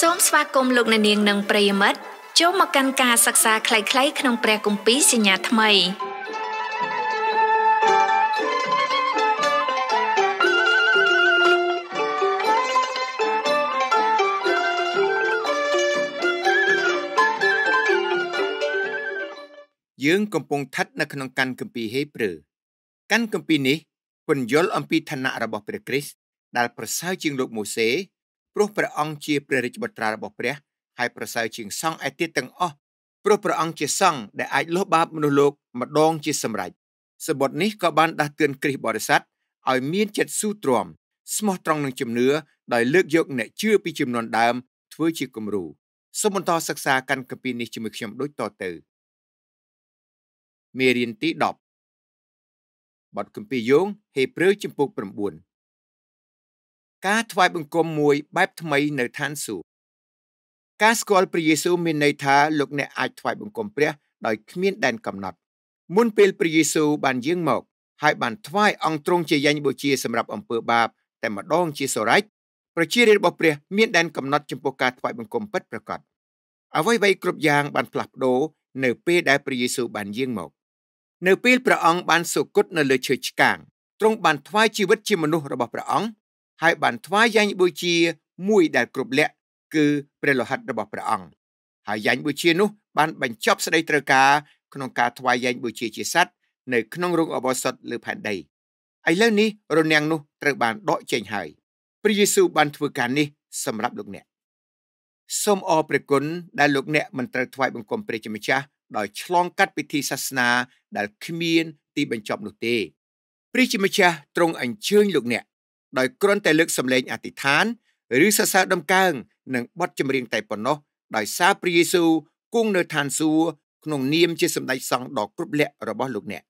សូមស្វាគមន៍លោកអ្នកនាងនិងប្រិយមិត្តចូលមកកាន់ការសិក្សាខ្លីៗក្នុងព្រះគម្ពីរសញ្ញាថ្មីយើងកំពុងស្ថិតនៅក្នុងកាន់គម្ពីរហេព្រើរកាន់គម្ពីរនេះពន្យល់អំពីឋានៈរបស់ព្រះគ្រីស្ទដែលប្រសើរជាងលោកម៉ូសេព្រោះព្រះអង្គជាព្រះរាជបុត្រារបស់ព្រះហើយប្រសើរជាងសង្ឃឯទៀតទាំងអស់ព្រោះព្រះអង្គជាសង្ឃដែលអាចលុះបាបមនុស្សលោក ម្ដងជាសម្រេចសបុតនេះក៏បានដាស់តឿនគ្រិស្តបរិស័ទឲ្យមានចិត្តស៊ូទ្រាំស្មោះត្រង់នឹងជំនឿដោយលើកយកអ្នកជឿពីចំនួនដើម ធ្វើជាគំរូសូមបន្តសិក្សាកាន់កាពីនេះជាមួយខ្ញុំដូចតទៅមេរៀនទី10បទគម្ពីរយោងហេព្រើរជំពូក9ការថ្វាយបង្គំមួយ បែប ថ្មីនៅឋានសួគ៌ការស្គាល់ព្រះយេស៊ូវមានន័យថាលោកអ្នកអាចថ្វាយបង្គំព្រះដោយគ្មានដែនកំណត់មុនពេលព្រះយេស៊ូវបានយាងមកហើយបានថ្វាយអង្គទ្រង់ជាយ៉ាញ់បូជាសម្រាប់អំពើបាប តែម្ដងជាសរេចប្រជារាស្ត្ររបស់ព្រះមានដែនកំណត់ចំពោះការថ្វាយបង្គំពិតប្រាកដអ្វីៗគ្រប់យ៉ាងបានផ្លាស់ប្ដូរនៅពេលដែលព្រះយេស៊ូវបានយាងមកនៅពេលព្រះអង្គបានសុគតនៅលើឈើឆ្កាងទ្រង់បានថ្វាយជីវិតជាមនុស្សរបស់ព្រះអង្គហើយបានថ្វាយយ៉ាញ់បូជា មួយដែលគ្រប់លក្ខគឺព្រះលោហិតរបស់ព្រះអង្គហើយយ៉ាញ់បូជានោះ បានបញ្ចប់ស្ដីត្រូវការក្នុងការថ្វាយយ៉ាញ់បូជាជាសត្វនៅក្នុងរោងអបោសុតលើផែនដីឥឡូវនេះរនាំងនោះត្រូវបានដកចេញហើយព្រះយេស៊ូវបានធ្វើការនេះសម្រាប់លោកអ្នកសូមអរព្រះគុណដែលលោកអ្នកមិនត្រូវថ្វាយបង្គំព្រះជាម្ចាស់ដោយឆ្លងកាត់ពិធីសាសនាដែលគ្មានទីបញ្ចប់នោះទេ ព្រះជាម្ចាស់ទ្រង់អញ្ជើញលោកអ្នកដោយគ្រាន់តែលើកសម្លេងអធិដ្ឋាន ឬសរសើរដំកើងនិងបទចម្រៀងតែប៉ុណ្ណោះដោយសារព្រះយេស៊ូវគង់នៅឋានសួគ៌ក្នុងនាមជាសម្ដេចសង្ឃដ៏គ្រប់លក្ខរបស់លោកអ្នក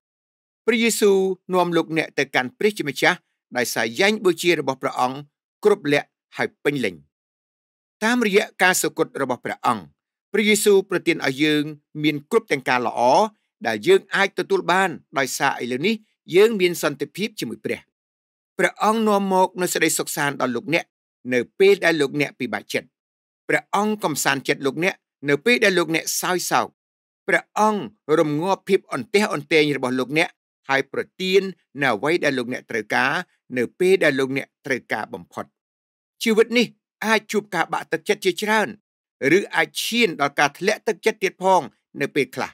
ព្រះយេស៊ូវនាំលោកអ្នកទៅកាន់ព្រះជាម្ចាស់ដោយសារយ៉ាញ់បូជារបស់ព្រះអង្គគ្រប់លក្ខហើយពេញលេញតាមរយៈការសគត់របស់ព្រះអង្គព្រះយេស៊ូវប្រទានឲ្យយើងមានគ្រប់ទាំងការល្អដែលយើងអាចទទួលបានដោយសារឥឡូវនេះយើងមានសន្តិភាពជាមួយព្រះព្រះអង្គនាំមកនូវសេចក្តីសុខសាន្តដល់លោកអ្នក នៅពេលដែលលោកអ្នកពិបាកចិត្តព្រះអង្គកំសាន្តចិត្តលោកអ្នកនៅពេលដែលលោកអ្នកសោយសោកព្រះអង្គរំងាប់ភាពអន្ទះអន្ទែងរបស់លោកអ្នកហើយប្រទាននៅអ្វីដែលលោកអ្នកត្រូវការនៅពេលដែលលោកអ្នកត្រូវការបំផុតជីវិតនេះ អាចជួបការបាក់ទឹកចិត្តជាច្រើនឬអាចឈានដល់ការធ្លាក់ទឹកចិត្តទៀតផង នៅពេលខ្លះ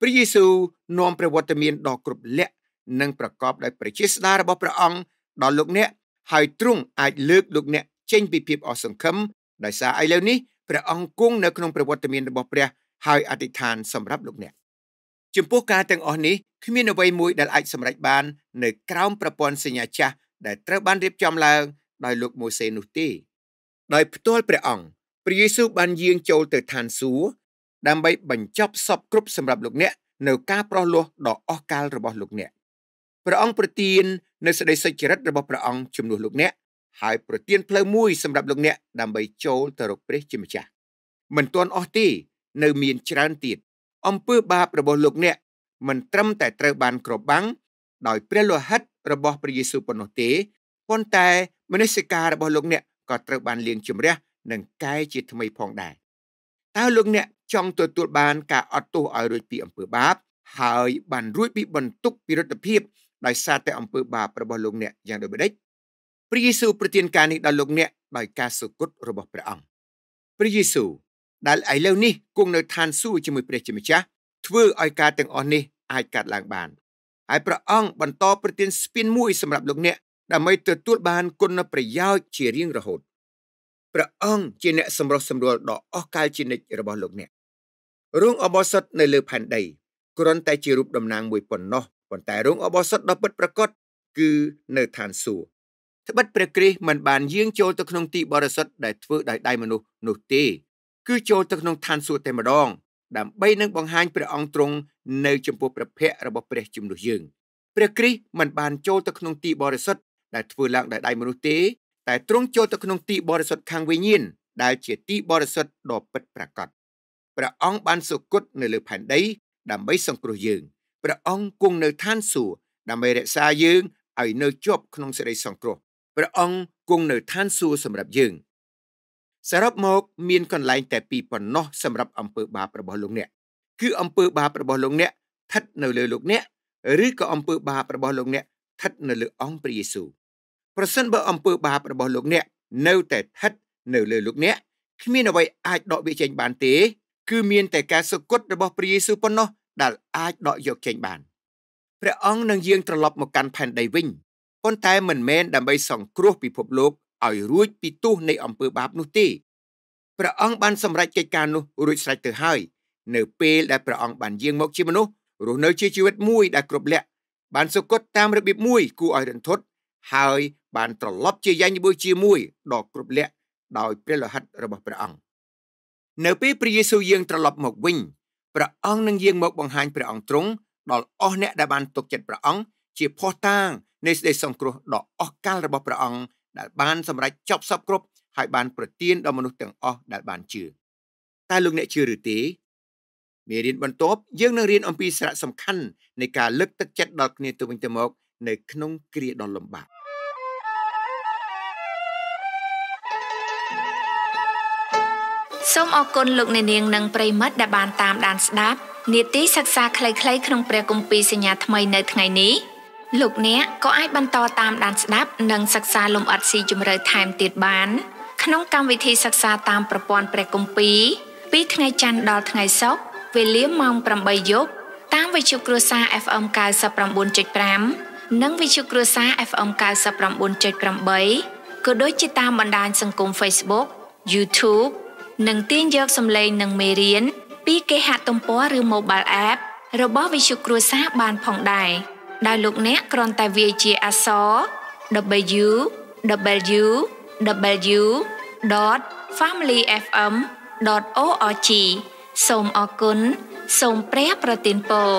ព្រះយេស៊ូវនាំព្រះវត្តមានដល់គ្រប់លក្ខនិងប្រកបដោយព្រះចេស្តារបស់ព្រះអង្គដល់លោកអ្នកហើយទ្រង់អាចលើកលោកអ្នកចេញពីភាពអស់សង្ឃឹមដោយសារឥឡូវនេះព្រះអង្គគង់នៅក្នុងប្រវត្តិមានរបស់ព្រះហើយអធិដ្ឋានសម្រាប់លោកអ្នក ចំពោះការទាំងអស់នេះគ្មានអ្វីមួយដែលអាចសម្រេចបាននៅក្រោមប្រព័ន្ធសញ្ញាចាស់ដែលត្រូវបានរៀបចំឡើងដោយលោកម៉ូសេនោះទេដោយផ្ទាល់ព្រះអង្គព្រះយេស៊ូវបានយាងចូលទៅឋានសួគ៌ដើម្បីបញ្ចប់សពគ្រប់សម្រាប់លោកអ្នកនៅការប្រោះលោះដ៏អស់កាលរបស់លោកអ្នកព្រះអង្គប្រទាននៅសេចក្តីសុចរិតរបស់ព្រះអង្គជំនួសលោកអ្នកហើយប្រទានផ្លូវមួយសម្រាប់លោកអ្នកដើម្បីចូលទៅរកព្រះជាម្ចាស់មិនទាន់អស់ទេនៅមានច្រើនទៀតអំពើបាបរបស់លោកអ្នកមិនត្រឹមតែត្រូវបានគ្របបាំងដោយព្រះលោហិតរបស់ព្រះយេស៊ូវប៉ុណ្ណោះទេប៉ុន្តែមនសិការរបស់លោកអ្នកក៏ត្រូវបានលាងជម្រះនិងកែជាថ្មីផងដែរតើលោកអ្នកចង់ទទួលបានការអត់ទោសឲ្យរួចពីអំពើបាបហើយបានរួចពីបន្ទុកពីរដ្ឋភាពដោយសារតែអំពើបាបរបស់លោកអ្នកយ៉ាងដូចម្តេចព្រះយេស៊ូវប្រទានការនេះដល់លោកអ្នកដោយការសុគតរបស់ព្រះអង្គព្រះយេស៊ូវដែលឥឡូវនេះគង់នៅឋានសួគ៌ជាមួយព្រះជាម្ចាស់ធ្វើឲ្យការទាំងអស់នេះអាចកាត់ឡើងបានហើយព្រះអង្គបន្តប្រទានស្ពានមួយ សម្រាប់លោកអ្នកដើម្បីទទួលបាន គុណប្រយោជន៍ជារៀងរហូតព្រះអង្គជាអ្នកសម្រុះសម្រួលដ៏អស្ចារ្យជានិច្ចរបស់លោកអ្នករងអបអរសិទ្ធនៅលើផែនដីគ្រាន់តែជារូបតំណាងមួយប៉ុណ្ណោះប៉ុន្តែរោងអបោសុតដ៏ពិតប្រាកដគឺនៅឋានសួគ៌ត្បិតព្រះគ្រីស្ទមិនបានយាងចូលទៅក្នុងទីបរិសុទ្ធដែលធ្វើដោយដៃមនុស្សនោះទេគឺចូលទៅក្នុងឋានសួគ៌តែម្ដង ដើម្បីនឹងបង្ហាញព្រះអង្គទ្រង់នៅចំពោះព្រះភ័ក្ត្ររបស់ព្រះ ជំនួសយើងព្រះគ្រីស្ទមិនបានចូលទៅក្នុងទីបរិសុទ្ធដែលធ្វើឡើងដោយដៃមនុស្សទេតែទ្រង់ចូលទៅក្នុងទីបរិសុទ្ធខាងវិញ្ញាណដែលជាទី បរិសុទ្ធដ៏ពិតប្រាកដព្រះអង្គបានសុគតនៅលើផែនដីដើម្បីសង្គ្រោះយើង។ព្រះអង្គគង់នៅឋានសួគ៌ដើម្បីរក្សាយើងឲ្យនៅជាប់ក្នុងសេចក្តីសង្គ្រោះព្រះអង្គគង់នៅឋានសួគ៌សម្រាប់យើងសរុបមកមានកន្លែងតែពីរប៉ុណ្ណោះសម្រាប់អំពើបាបរបស់លោកអ្នក គឺអំពើបាបរបស់លោកអ្នកស្ថិតនៅលើលោកអ្នកឬក៏អំពើបាបរបស់លោកអ្នកស្ថិតនៅលើអង្គព្រះយេស៊ូវប្រសិនបើអំពើបាបរបស់លោកអ្នកនៅតែស្ថិតនៅលើលោកអ្នកគ្មានអ្វីអាចដកវាចេញបានទេគឺមានតែការសគត់របស់ព្រះយេស៊ូវប៉ុណ្ណោះដែលអាចដកយកចេញបានព្រះអង្គនឹងយាងត្រឡប់មកកាន់ផែនដីវិញប៉ុន្តែមិនមែនដើម្បីសង្គ្រោះ ពិភពលោកឲ្យរួចពីទោសនៃអំពើ បាបនោះទេព្រះអង្គបានសម្រេចកិច្ចការនោះ រួចស្រេចទៅហើយនៅពេលដែលព្រះអង្គបានយាងមកជាមនុស្សរស់នៅជាជីវិតមួយដែលគ្រប់លក្ខបានសុគតតាមរបៀបមួយគួរឲ្យរន្ធត់ហើយបាន ត្រឡប់ជាយ៉ាញ់បុជាមួយដ៏គ្រប់លក្ខដោយព្រះលោហិតរបស់ព្រះអង្គនៅពេលព្រះយេស៊ូវយាងត្រឡប់មកវិញព្រះអង្គនឹងយាងមកបង្ហាញព្រះអង្គទ្រង់ដល់អស់អ្នកដែលបានទុកចិត្តព្រះអង្គជាភ័ស្តុតាងនៃសេចក្តីសង្គ្រោះដ៏អស្ចារ្យរបស់ព្រះអង្គដែលបានសម្រេចចប់សពគ្រប់ហើយបានប្រទានដល់មនុស្សទាំងអស់ដែលបានជឿតែលោកអ្នកជឿឬទេមេរៀនបន្ទាប់យើងនឹងរៀនអំពីសារៈសំខាន់នៃការលើកទឹកចិត្តដល់គ្នាទៅវិញទៅមកនៅក្នុងគ្រាដ៏លំបាកសូមអរគុណលោកអ្នកនាងនិងប្រិមិត្តដែលបានតាមដានស្ដាប់នាទីសិក្សាខ្លីៗក្នុងព្រះគម្ពីរសញ្ញាថ្មីនៅថ្ងៃនេះលោកអ្នកក៏អាចបន្តតាមដានស្ដាប់និងសិក្សាលំអិតស៊ីជម្រៅថែមទៀតបាន ក្នុងកម្មវិធីសិក្សាតាមប្រព័ន្ធព្រះគម្ពីរពីថ្ងៃច័ន្ទដល់ថ្ងៃសុក្រវេលាម៉ោង8យប់តាមវិទ្យុគ្រួសារ FM 99.5និងវិទ្យុគ្រួសារ FM 99.8ក៏ដូចជាតាមបណ្ដាញសង្គម Facebook YouTube និងទាញយកសម្លេងនិងមេរៀនពីគេហទំព័រឬ Mobile App របស់វិទ្យុគ្រួសារបានផងដែរដោយលោកអ្នកគ្រាន់តែវាយជាអក្សរ www.familyfm.org សូមអរគុណសូមព្រះប្រទានពរ